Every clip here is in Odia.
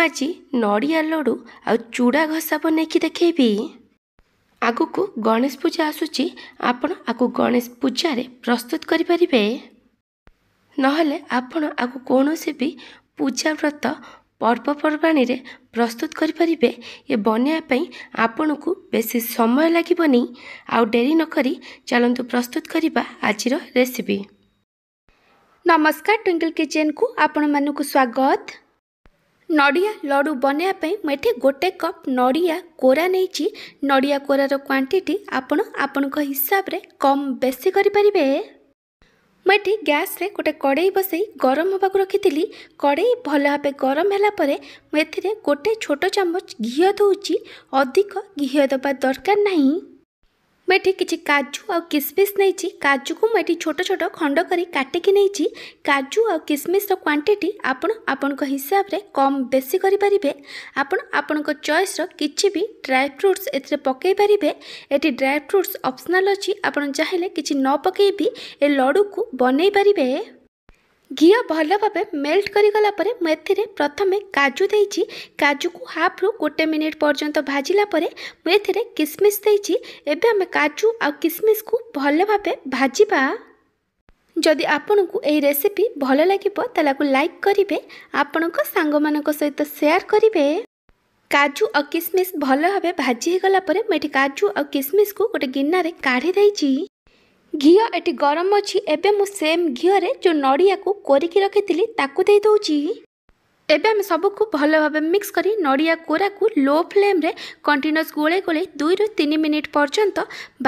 ମୁଁ ଆଜି ନଡ଼ିଆ ଲଡ଼ୁ ଆଉ ଚୁଡ଼ା ଘଷା ବନେଇକି ଦେଖେଇବି ଆଗକୁ ଗଣେଶ ପୂଜା ଆସୁଛି ଆପଣ ଆକୁ ଗଣେଶ ପୂଜାରେ ପ୍ରସ୍ତୁତ କରିପାରିବେ ନହେଲେ ଆପଣ ଆକୁ କୌଣସି ବି ପୂଜା ବ୍ରତ ପର୍ବପର୍ବାଣୀରେ ପ୍ରସ୍ତୁତ କରିପାରିବେ ଏ ବନେଇବା ପାଇଁ ଆପଣଙ୍କୁ ବେଶୀ ସମୟ ଲାଗିବନି ଆଉ ଡେରି ନକରି ଚାଲନ୍ତୁ ପ୍ରସ୍ତୁତ କରିବା ଆଜିର ରେସିପି ନମସ୍କାର ଟ୍ୱିଙ୍କଲ କିଚେନକୁ ଆପଣମାନଙ୍କୁ ସ୍ୱାଗତ ନଡ଼ିଆ ଲଡ଼ୁ ବନେଇବା ପାଇଁ ମୁଁ ଏଠି ଗୋଟେ କପ୍ ନଡ଼ିଆ କୋରା ନେଇଛି ନଡ଼ିଆ କୋରାର କ୍ୱାଣ୍ଟିଟି ଆପଣ ଆପଣଙ୍କ ହିସାବରେ କମ୍ ବେଶୀ କରିପାରିବେ ମୁଁ ଏଠି ଗ୍ୟାସ୍ରେ ଗୋଟେ କଡ଼େଇ ବସାଇ ଗରମ ହେବାକୁ ରଖିଥିଲି କଡ଼େଇ ଭଲ ଭାବେ ଗରମ ହେଲା ପରେ ମୁଁ ଏଥିରେ ଗୋଟେ ଛୋଟ ଚାମଚ ଘିଅ ଦେଉଛି ଅଧିକ ଘିଅ ଦେବା ଦରକାର ନାହିଁ ମୁଁ ଏଠି କିଛି କାଜୁ ଆଉ କିସମିସ୍ ନେଇଛି କାଜୁକୁ ମୁଁ ଏଠି ଛୋଟ ଛୋଟ ଖଣ୍ଡ କରି କାଟିକି ନେଇଛି କାଜୁ ଆଉ କିସମିସ୍ର କ୍ୱାଣ୍ଟିଟି ଆପଣ ଆପଣଙ୍କ ହିସାବରେ କମ୍ ବେଶୀ କରିପାରିବେ ଆପଣ ଆପଣଙ୍କ ଚଏସ୍ର କିଛି ବି ଡ୍ରାଏ ଫ୍ରୁଟ୍ସ ଏଥିରେ ପକାଇ ପାରିବେ ଏଠି ଡ୍ରାଏ ଫ୍ରୁଟ୍ସ ଅପସନାଲ୍ ଅଛି ଆପଣ ଚାହିଁଲେ କିଛି ନ ପକାଇ ବି ଏ ଲଡ଼ୁକୁ ବନେଇ ପାରିବେ ଘିଅ ଭଲ ଭାବେ ମେଲ୍ଟ କରିଗଲା ପରେ ମୁଁ ଏଥିରେ ପ୍ରଥମେ କାଜୁ ଦେଇଛି କାଜୁକୁ ହାଫ୍ରୁ ଗୋଟେ ମିନିଟ୍ ପର୍ଯ୍ୟନ୍ତ ଭାଜିଲା ପରେ ମୁଁ ଏଥିରେ କିସମିସ୍ ଦେଇଛି ଏବେ ଆମେ କାଜୁ ଆଉ କିସମିସ୍କୁ ଭଲ ଭାବେ ଭାଜିବା ଯଦି ଆପଣଙ୍କୁ ଏହି ରେସିପି ଭଲ ଲାଗିବ ତାହେଲେ ଆକୁ ଲାଇକ୍ କରିବେ ଆପଣଙ୍କ ସାଙ୍ଗମାନଙ୍କ ସହିତ ସେୟାର କରିବେ କାଜୁ ଆଉ କିସମିସ୍ ଭଲ ଭାବେ ଭାଜି ହୋଇଗଲା ପରେ ମୁଁ ଏଠି କାଜୁ ଆଉ କିସମିସ୍କୁ ଗୋଟେ ଗିନାରେ କାଢ଼ି ଦେଇଛି ଘିଅ ଏଠି ଗରମ ଅଛି ଏବେ ମୁଁ ସେମ୍ ଘିଅରେ ଯେଉଁ ନଡ଼ିଆକୁ କୋରିକି ରଖିଥିଲି ତାକୁ ଦେଇଦେଉଛି ଏବେ ଆମେ ସବୁକୁ ଭଲ ଭାବେ ମିକ୍ସ କରି ନଡ଼ିଆ କୋରାକୁ ଲୋ ଫ୍ଲେମ୍ରେ କଣ୍ଟିନ୍ୟୁସ୍ ଗୋଳେଇ ଗୋଳେଇ ଦୁଇରୁ ତିନି ମିନିଟ୍ ପର୍ଯ୍ୟନ୍ତ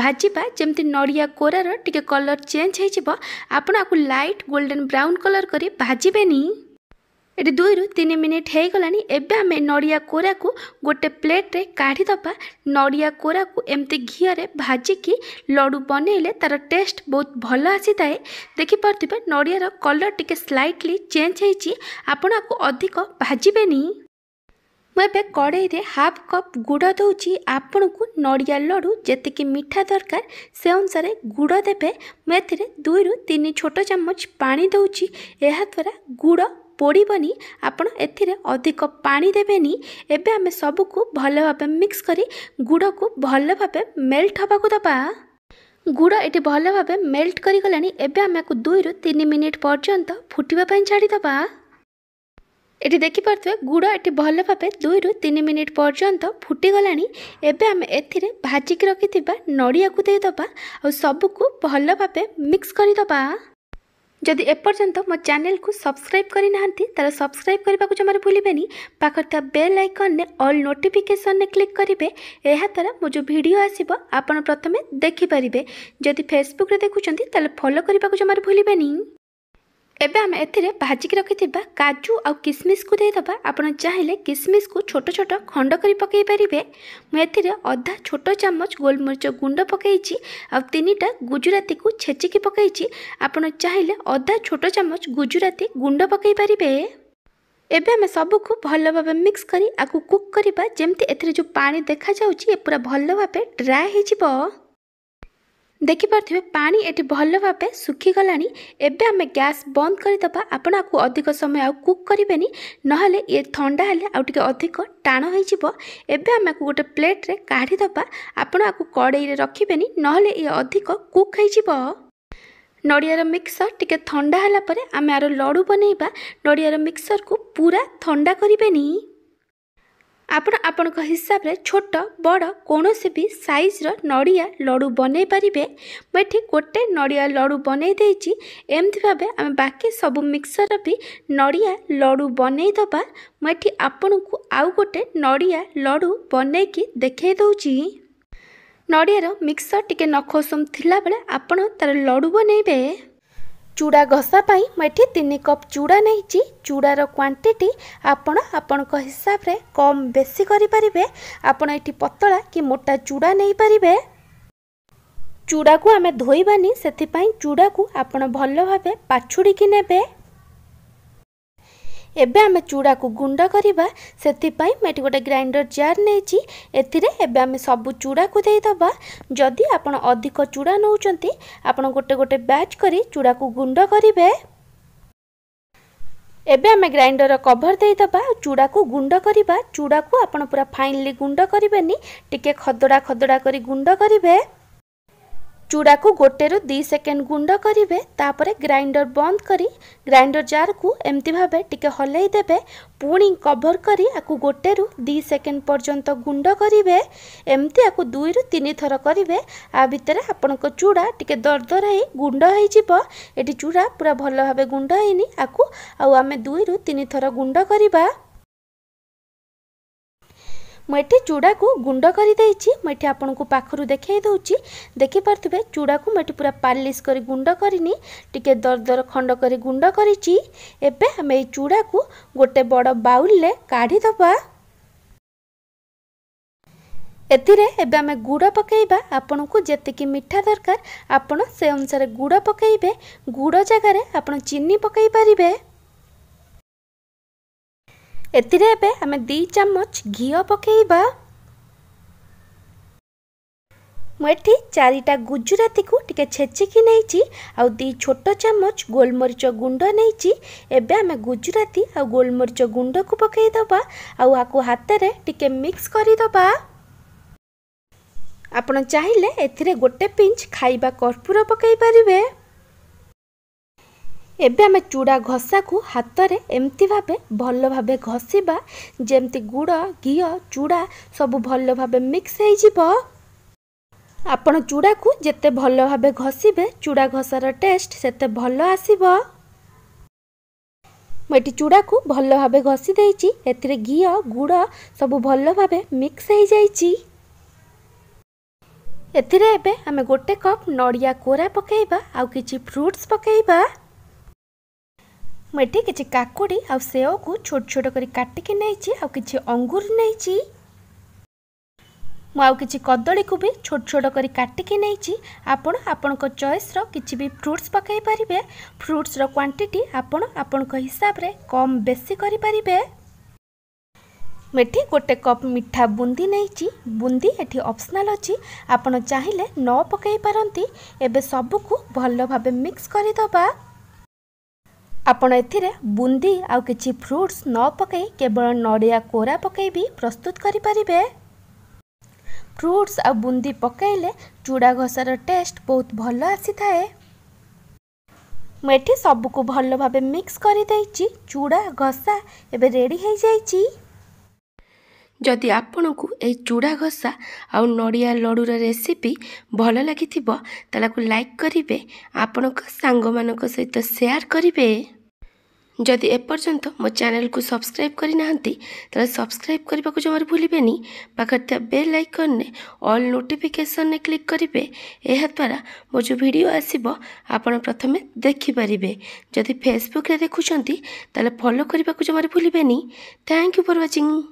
ଭାଜିବା ଯେମିତି ନଡ଼ିଆ କୋରାର ଟିକେ କଲର୍ ଚେଞ୍ଜ ହୋଇଯିବ ଆପଣ ଆକୁ ଲାଇଟ୍ ଗୋଲ୍ଡେନ୍ ବ୍ରାଉନ୍ କଲର୍ କରି ଭାଜିବେନି ଏଠି ଦୁଇରୁ ତିନି ମିନିଟ୍ ହୋଇଗଲାଣି ଏବେ ଆମେ ନଡ଼ିଆ କୋରାକୁ ଗୋଟେ ପ୍ଲେଟ୍ରେ କାଢ଼ିଦେବା ନଡ଼ିଆ କୋରାକୁ ଏମିତି ଘିଅରେ ଭାଜିକି ଲଡ଼ୁ ବନେଇଲେ ତା'ର ଟେଷ୍ଟ ବହୁତ ଭଲ ଆସିଥାଏ ଦେଖିପାରୁଥିବେ ନଡ଼ିଆର କଲର୍ ଟିକେ ସ୍ଲାଇଟଲି ଚେଞ୍ଜ ହୋଇଛି ଆପଣ ଆକୁ ଅଧିକ ଭାଜିବେନି ମୁଁ ଏବେ କଡ଼େଇରେ ହାଫ୍ କପ୍ ଗୁଡ଼ ଦେଉଛି ଆପଣଙ୍କୁ ନଡ଼ିଆ ଲଡ଼ୁ ଯେତିକି ମିଠା ଦରକାର ସେ ଅନୁସାରେ ଗୁଡ଼ ଦେବେ ମୁଁ ଏଥିରେ ଦୁଇରୁ ତିନି ଛୋଟ ଚାମଚ ପାଣି ଦେଉଛି ଏହାଦ୍ୱାରା ଗୁଡ଼ ପୋଡ଼ିବନି ଆପଣ ଏଥିରେ ଅଧିକ ପାଣି ଦେବେନି ଏବେ ଆମେ ସବୁକୁ ଭଲ ଭାବେ ମିକ୍ସ କରି ଗୁଡ଼କୁ ଭଲ ଭାବେ ମେଲ୍ଟ ହେବାକୁ ଦେବା ଗୁଡ଼ ଏଠି ଭଲ ଭାବେ ମେଲ୍ଟ କରିଗଲାଣି ଏବେ ଆମେ ଆକୁ ଦୁଇରୁ ତିନି ମିନିଟ୍ ପର୍ଯ୍ୟନ୍ତ ଫୁଟିବା ପାଇଁ ଛାଡ଼ିଦେବା ଏଠି ଦେଖିପାରୁଥିବେ ଗୁଡ଼ ଏଠି ଭଲ ଭାବେ ଦୁଇରୁ ତିନି ମିନିଟ୍ ପର୍ଯ୍ୟନ୍ତ ଫୁଟିଗଲାଣି ଏବେ ଆମେ ଏଥିରେ ଭାଜିକି ରଖିଥିବା ନଡ଼ିଆକୁ ଦେଇଦେବା ଆଉ ସବୁକୁ ଭଲ ଭାବେ ମିକ୍ସ କରିଦେବା ଯଦି ଏପର୍ଯ୍ୟନ୍ତ ମୋ ଚ୍ୟାନେଲକୁ ସବସ୍କ୍ରାଇବ୍ କରିନାହାନ୍ତି ତାହେଲେ ସବସ୍କ୍ରାଇବ୍ କରିବାକୁ ଜମାରୁ ଭୁଲିବେନି ପାଖରେ ଥିବା ବେଲ୍ ଆଇକନ୍ରେ ଅଲ୍ ନୋଟିଫିକେସନ୍ରେ କ୍ଲିକ୍ କରିବେ ଏହାଦ୍ୱାରା ମୋ ଯେଉଁ ଭିଡ଼ିଓ ଆସିବ ଆପଣ ପ୍ରଥମେ ଦେଖିପାରିବେ ଯଦି ଫେସବୁକ୍ରେ ଦେଖୁଛନ୍ତି ତାହେଲେ ଫଲୋ କରିବାକୁ ଜମାରୁ ଭୁଲିବେନି ଏବେ ଆମେ ଏଥିରେ ଭାଜିକି ରଖିଥିବା କାଜୁ ଆଉ କିସମିସକୁ ଦେଇଦେବା ଆପଣ ଚାହିଁଲେ କିସମିସକୁ ଛୋଟ ଛୋଟ ଖଣ୍ଡ କରି ପକାଇ ପାରିବେ ମୁଁ ଏଥିରେ ଅଧା ଛୋଟ ଚାମଚ ଗୋଲମରିଚ ଗୁଣ୍ଡ ପକାଇଛି ଆଉ ତିନିଟା ଗୁଜୁରାତିକୁ ଛେଚିକି ପକାଇଛି ଆପଣ ଚାହିଁଲେ ଅଧା ଛୋଟ ଚାମଚ ଗୁଜୁରାତି ଗୁଣ୍ଡ ପକାଇ ପାରିବେ ଏବେ ଆମେ ସବୁକୁ ଭଲ ଭାବେ ମିକ୍ସ କରି ଆକୁ କୁକ୍ କରିବା ଯେମିତି ଏଥିରେ ଯେଉଁ ପାଣି ଦେଖାଯାଉଛି ଏ ପୁରା ଭଲ ଭାବେ ଡ୍ରାଏ ହୋଇଯିବ ଦେଖିପାରୁଥିବେ ପାଣି ଏଠି ଭଲ ଭାବେ ଶୁଖିଗଲାଣି ଏବେ ଆମେ ଗ୍ୟାସ୍ ବନ୍ଦ କରିଦେବା ଆପଣ ଆକୁ ଅଧିକ ସମୟ ଆଉ କୁକ୍ କରିବେନି ନହେଲେ ଇଏ ଥଣ୍ଡା ହେଲେ ଆଉ ଟିକିଏ ଅଧିକ ଟାଣ ହୋଇଯିବ ଏବେ ଆମେ ଆକୁ ଗୋଟେ ପ୍ଲେଟ୍ରେ କାଢ଼ିଦେବା ଆପଣ ଆକୁ କଡ଼େଇରେ ରଖିବେନି ନହେଲେ ଇଏ ଅଧିକ କୁକ୍ ହୋଇଯିବ ନଡ଼ିଆର ମିକ୍ସର ଟିକିଏ ଥଣ୍ଡା ହେଲା ପରେ ଆମେ ଆର ଲଡ଼ୁ ବନେଇବା ନଡ଼ିଆର ମିକ୍ସରକୁ ପୁରା ଥଣ୍ଡା କରିବେନି ଆପଣ ଆପଣଙ୍କ ହିସାବରେ ଛୋଟ ବଡ଼ କୌଣସି ବି ସାଇଜ୍ର ନଡ଼ିଆ ଲଡ଼ୁ ବନେଇ ପାରିବେ ମୁଁ ଏଠି ଗୋଟେ ନଡ଼ିଆ ଲଡ଼ୁ ବନେଇ ଦେଇଛି ଏମିତି ଭାବେ ଆମେ ବାକି ସବୁ ମିକ୍ସର ବି ନଡ଼ିଆ ଲଡ଼ୁ ବନେଇଦେବା ମୁଁ ଏଠି ଆପଣଙ୍କୁ ଆଉ ଗୋଟେ ନଡ଼ିଆ ଲଡ଼ୁ ବନେଇକି ଦେଖେଇ ଦେଉଛି ନଡ଼ିଆର ମିକ୍ସର ଟିକେ ନଖସୁମ ଥିଲାବେଳେ ଆପଣ ତା'ର ଲଡ଼ୁ ବନେଇବେ ଚୁଡ଼ା ଘଷା ପାଇଁ ମୁଁ ଏଠି ତିନି କପ୍ ଚୁଡ଼ା ନେଇଛି ଚୁଡ଼ାର କ୍ୱାଣ୍ଟିଟି ଆପଣ ଆପଣଙ୍କ ହିସାବରେ କମ୍ ବେଶୀ କରିପାରିବେ ଆପଣ ଏଠି ପତଳା କି ମୋଟା ଚୁଡ଼ା ନେଇପାରିବେ ଚୁଡ଼ାକୁ ଆମେ ଧୋଇବାନି ସେଥିପାଇଁ ଚୁଡ଼ାକୁ ଆପଣ ଭଲ ଭାବେ ପାଛୁଡ଼ିକି ନେବେ ଏବେ ଆମେ ଚୁଡ଼ାକୁ ଗୁଣ୍ଡ କରିବା ସେଥିପାଇଁ ମୁଁ ଏଠି ଗୋଟେ ଗ୍ରାଇଣ୍ଡର ଜାର୍ ନେଇଛି ଏଥିରେ ଏବେ ଆମେ ସବୁ ଚୁଡ଼ାକୁ ଦେଇଦେବା ଯଦି ଆପଣ ଅଧିକ ଚୁଡ଼ା ନେଉଛନ୍ତି ଆପଣ ଗୋଟେ ଗୋଟେ ବ୍ୟାଚ୍ କରି ଚୁଡ଼ାକୁ ଗୁଣ୍ଡ କରିବେ ଏବେ ଆମେ ଗ୍ରାଇଣ୍ଡର କଭର ଦେଇଦେବା ଆଉ ଚୁଡ଼ାକୁ ଗୁଣ୍ଡ କରିବା ଚୁଡ଼ାକୁ ଆପଣ ପୁରା ଫାଇନଲି ଗୁଣ୍ଡ କରିବେନି ଟିକେ ଖଦଡ଼ା ଖଦଡ଼ା କରି ଗୁଣ୍ଡ କରିବେ ଚୁଡ଼ାକୁ ଗୋଟେରୁ ଦୁଇ ସେକେଣ୍ଡ ଗୁଣ୍ଡ କରିବେ ତାପରେ ଗ୍ରାଇଣ୍ଡର ବନ୍ଦ କରି ଗ୍ରାଇଣ୍ଡର ଜାର୍କୁ ଏମିତି ଭାବେ ଟିକେ ହଲେଇ ଦେବେ ପୁଣି କଭର କରି ଆକୁ ଗୋଟେରୁ ଦୁଇ ସେକେଣ୍ଡ ପର୍ଯ୍ୟନ୍ତ ଗୁଣ୍ଡ କରିବେ ଏମିତି ଆକୁ ଦୁଇରୁ ତିନି ଥର କରିବେ ଆ ଭିତରେ ଆପଣଙ୍କ ଚୁଡ଼ା ଟିକେ ଦରଦର ହେଇ ଗୁଣ୍ଡ ହେଇଯିବ ଏଠି ଚୁଡ଼ା ପୁରା ଭଲ ଭାବେ ଗୁଣ୍ଡ ହେଇନି ଆକୁ ଆଉ ଆମେ ଦୁଇରୁ ତିନି ଥର ଗୁଣ୍ଡ କରିବା ମୁଁ ଏଠି ଚୁଡ଼ାକୁ ଗୁଣ୍ଡ କରିଦେଇଛି ମୁଁ ଏଠି ଆପଣଙ୍କୁ ପାଖରୁ ଦେଖାଇ ଦେଉଛି ଦେଖିପାରୁଥିବେ ଚୁଡ଼ାକୁ ମୁଁ ଏଠି ପୁରା ପାଲିସ୍ କରି ଗୁଣ୍ଡ କରିନି ଟିକିଏ ଦରଦର ଖଣ୍ଡ କରି ଗୁଣ୍ଡ କରିଛି ଏବେ ଆମେ ଏଇ ଚୁଡ଼ାକୁ ଗୋଟେ ବଡ଼ ବାଉଲରେ କାଢ଼ିଦେବା ଏଥିରେ ଏବେ ଆମେ ଗୁଡ଼ ପକାଇବା ଆପଣଙ୍କୁ ଯେତିକି ମିଠା ଦରକାର ଆପଣ ସେ ଅନୁସାରେ ଗୁଡ଼ ପକାଇବେ ଗୁଡ଼ ଜାଗାରେ ଆପଣ ଚିନି ପକାଇ ପାରିବେ ଏଥିରେ ଏବେ ଆମେ ଦୁଇ ଚାମଚ ଘିଅ ପକାଇବା ମୁଁ ଏଠି ଚାରିଟା ଗୁଜୁରାତିକୁ ଟିକେ ଛେଚିକି ନେଇଛି ଆଉ ଦୁଇ ଛୋଟ ଚାମଚ ଗୋଲମରିଚ ଗୁଣ୍ଡ ନେଇଛି ଏବେ ଆମେ ଗୁଜୁରାତି ଆଉ ଗୋଲମରିଚ ଗୁଣ୍ଡକୁ ପକାଇଦେବା ଆଉ ଆକୁ ହାତରେ ଟିକେ ମିକ୍ସ କରିଦେବା ଆପଣ ଚାହିଁଲେ ଏଥିରେ ଗୋଟେ ପିଞ୍ଚ ଖାଇବା କର୍ପୁର ପକାଇ ପାରିବେ ଏବେ ଆମେ ଚୁଡ଼ା ଘଷାକୁ ହାତରେ ଏମିତି ଭାବେ ଭଲ ଭାବେ ଘଷିବା ଯେମିତି ଗୁଡ଼ ଘିଅ ଚୁଡ଼ା ସବୁ ଭଲ ଭାବେ ମିକ୍ସ ହେଇଯିବ ଆପଣ ଚୁଡ଼ାକୁ ଯେତେ ଭଲ ଭାବେ ଘଷିବେ ଚୁଡ଼ା ଘଷାର ଟେଷ୍ଟ ସେତେ ଭଲ ଆସିବ ମୁଁ ଏଠି ଚୁଡ଼ାକୁ ଭଲ ଭାବେ ଘଷି ଦେଇଛି ଏଥିରେ ଘିଅ ଗୁଡ଼ ସବୁ ଭଲ ଭାବେ ମିକ୍ସ ହେଇଯାଇଛି ଏଥିରେ ଏବେ ଆମେ ଗୋଟେ କପ୍ ନଡ଼ିଆ କୋରା ପକାଇବା ଆଉ କିଛି ଫ୍ରୁଟ୍ସ ପକାଇବା ମୁଁ ଏଠି କିଛି କାକୁଡ଼ି ଆଉ ସେଓକୁ ଛୋଟ ଛୋଟ କରି କାଟିକି ନେଇଛି ଆଉ କିଛି ଅଙ୍ଗୁର ନେଇଛି ମୁଁ ଆଉ କିଛି କଦଳୀକୁ ବି ଛୋଟ ଛୋଟ କରି କାଟିକି ନେଇଛି ଆପଣ ଆପଣଙ୍କ ଚଏସ୍ର କିଛି ବି ଫ୍ରୁଟ୍ସ ପକାଇ ପାରିବେ ଫ୍ରୁଟ୍ସର କ୍ୱାଣ୍ଟିଟି ଆପଣ ଆପଣଙ୍କ ହିସାବରେ କମ୍ ବେଶୀ କରିପାରିବେ ମୁଁ ଏଠି ଗୋଟେ କପ୍ ମିଠା ବୁନ୍ଦି ନେଇଛି ବୁନ୍ଦି ଏଠି ଅପ୍ସନାଲ୍ ଅଛି ଆପଣ ଚାହିଁଲେ ନ ପକାଇ ପାରନ୍ତି ଏବେ ସବୁକୁ ଭଲ ଭାବେ ମିକ୍ସ କରିଦେବା ଆପଣ ଏଥିରେ ବୁନ୍ଦି ଆଉ କିଛି ଫ୍ରୁଟ୍ସ ନ ପକାଇ କେବଳ ନଡ଼ିଆ କୋରା ପକାଇ ବି ପ୍ରସ୍ତୁତ କରିପାରିବେ ଫ୍ରୁଟ୍ସ ଆଉ ବୁନ୍ଦି ପକାଇଲେ ଚୁଡ଼ା ଘଷାର ଟେଷ୍ଟ ବହୁତ ଭଲ ଆସିଥାଏ ମୁଁ ଏଠି ସବୁକୁ ଭଲ ଭାବେ ମିକ୍ସ କରିଦେଇଛି ଚୁଡ଼ା ଘଷା ଏବେ ରେଡ଼ି ହୋଇଯାଇଛି ଯଦି ଆପଣଙ୍କୁ ଏହି ଚୁଡ଼ା ଘଷା ଆଉ ନଡ଼ିଆ ଲଡ଼ୁର ରେସିପି ଭଲ ଲାଗିଥିବ ତାହେଲେ ଆକୁ ଲାଇକ୍ କରିବେ ଆପଣଙ୍କ ସାଙ୍ଗମାନଙ୍କ ସହିତ ସେୟାର କରିବେ ଯଦି ଏପର୍ଯ୍ୟନ୍ତ ମୋ ଚ୍ୟାନେଲକୁ ସବସ୍କ୍ରାଇବ୍ କରିନାହାନ୍ତି ତାହେଲେ ସବସ୍କ୍ରାଇବ୍ କରିବାକୁ ଜମାରୁ ଭୁଲିବେନି ପାଖରେ ଥିବା ବେଲ୍ ଆଇକନ୍ରେ ଅଲ୍ ନୋଟିଫିକେସନ୍ରେ କ୍ଲିକ୍ କରିବେ ଏହାଦ୍ୱାରା ମୋ ଯେଉଁ ଭିଡ଼ିଓ ଆସିବ ଆପଣ ପ୍ରଥମେ ଦେଖିପାରିବେ ଯଦି ଫେସବୁକ୍ରେ ଦେଖୁଛନ୍ତି ତାହେଲେ ଫଲୋ କରିବାକୁ ଜମାରୁ ଭୁଲିବେନି ଥ୍ୟାଙ୍କ ୟୁ ଫର୍ ୱାଚିଂ